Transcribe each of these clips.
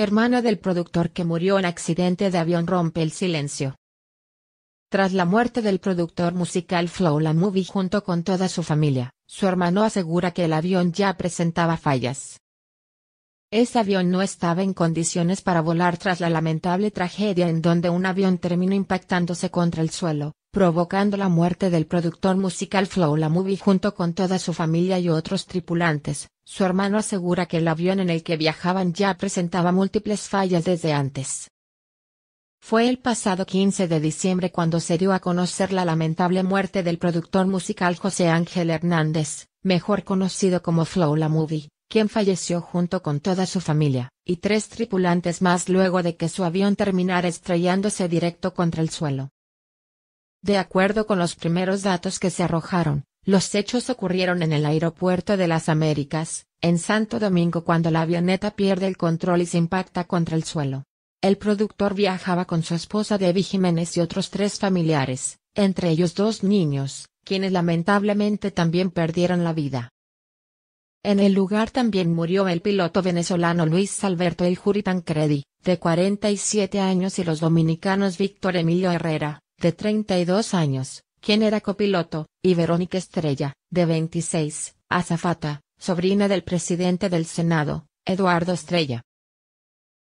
hermana del productor que murió en accidente de avión rompe el silencio. Tras la muerte del productor musical Flow La Movie junto con toda su familia, su hermano asegura que el avión ya presentaba fallas. Ese avión no estaba en condiciones para volar tras la lamentable tragedia en donde un avión terminó impactándose contra el suelo, provocando la muerte del productor musical Flow La Movie junto con toda su familia y otros tripulantes. Su hermano asegura que el avión en el que viajaban ya presentaba múltiples fallas desde antes. Fue el pasado 15 de diciembre cuando se dio a conocer la lamentable muerte del productor musical José Ángel Hernández, mejor conocido como Flow La Movie, quien falleció junto con toda su familia, y tres tripulantes más luego de que su avión terminara estrellándose directo contra el suelo. De acuerdo con los primeros datos que se arrojaron, los hechos ocurrieron en el aeropuerto de las Américas, en Santo Domingo cuando la avioneta pierde el control y se impacta contra el suelo. El productor viajaba con su esposa Debbie Jiménez y otros tres familiares, entre ellos dos niños, quienes lamentablemente también perdieron la vida. En el lugar también murió el piloto venezolano Luis Alberto El Juritán Credi, de 47 años y los dominicanos Víctor Emilio Herrera, de 32 años, quien era copiloto, y Verónica Estrella, de 26, azafata, sobrina del presidente del Senado, Eduardo Estrella.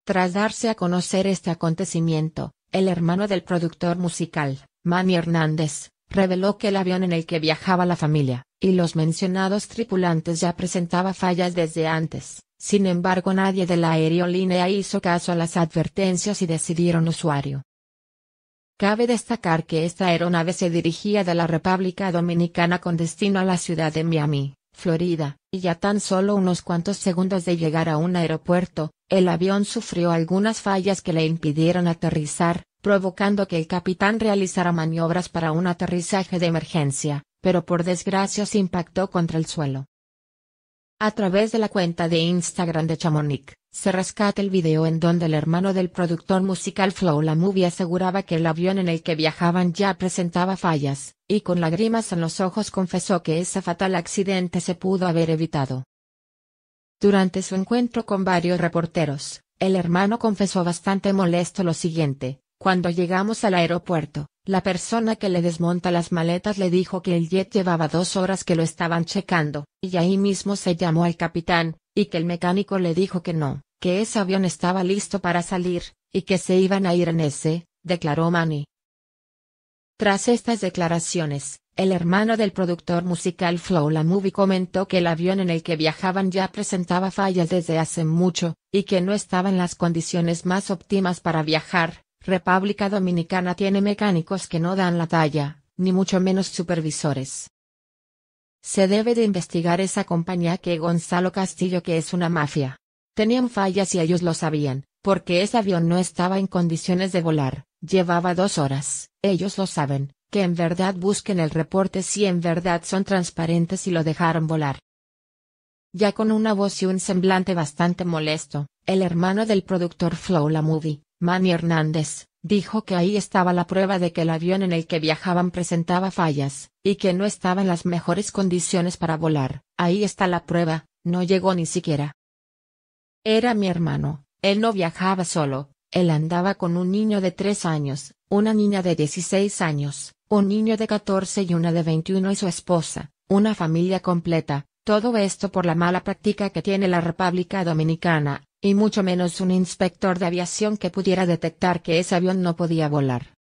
Tras darse a conocer este acontecimiento, el hermano del productor musical, Manny Hernández, reveló que el avión en el que viajaba la familia, y los mencionados tripulantes ya presentaba fallas desde antes. Sin embargo nadie de la aerolínea hizo caso a las advertencias y decidieron usuario Cabe destacar que esta aeronave se dirigía de la República Dominicana con destino a la ciudad de Miami, Florida, y ya tan solo unos cuantos segundos de llegar a un aeropuerto, el avión sufrió algunas fallas que le impidieron aterrizar, provocando que el capitán realizara maniobras para un aterrizaje de emergencia, pero por desgracia se impactó contra el suelo. A través de la cuenta de Instagram de Chamonix, se rescata el video en donde el hermano del productor musical Flow La Movie aseguraba que el avión en el que viajaban ya presentaba fallas, y con lágrimas en los ojos confesó que ese fatal accidente se pudo haber evitado. Durante su encuentro con varios reporteros, el hermano confesó bastante molesto lo siguiente, cuando llegamos al aeropuerto, la persona que le desmonta las maletas le dijo que el jet llevaba dos horas que lo estaban checando, y ahí mismo se llamó al capitán, y que el mecánico le dijo que no, que ese avión estaba listo para salir, y que se iban a ir en ese, declaró Manny. Tras estas declaraciones, el hermano del productor musical Flow La Movie comentó que el avión en el que viajaban ya presentaba fallas desde hace mucho, y que no estaba en las condiciones más óptimas para viajar, República Dominicana tiene mecánicos que no dan la talla, ni mucho menos supervisores. Se debe de investigar esa compañía que Gonzalo Castillo que es una mafia. Tenían fallas y ellos lo sabían, porque ese avión no estaba en condiciones de volar, llevaba dos horas, ellos lo saben, que en verdad busquen el reporte si en verdad son transparentes y lo dejaron volar. Ya con una voz y un semblante bastante molesto, el hermano del productor Flow La Movie, Manny Hernández, dijo que ahí estaba la prueba de que el avión en el que viajaban presentaba fallas, y que no estaba en las mejores condiciones para volar, ahí está la prueba, no llegó ni siquiera. Era mi hermano, él no viajaba solo, él andaba con un niño de tres años, una niña de 16 años, un niño de 14 y una de 21 y su esposa, una familia completa, todo esto por la mala práctica que tiene la República Dominicana, y mucho menos un inspector de aviación que pudiera detectar que ese avión no podía volar.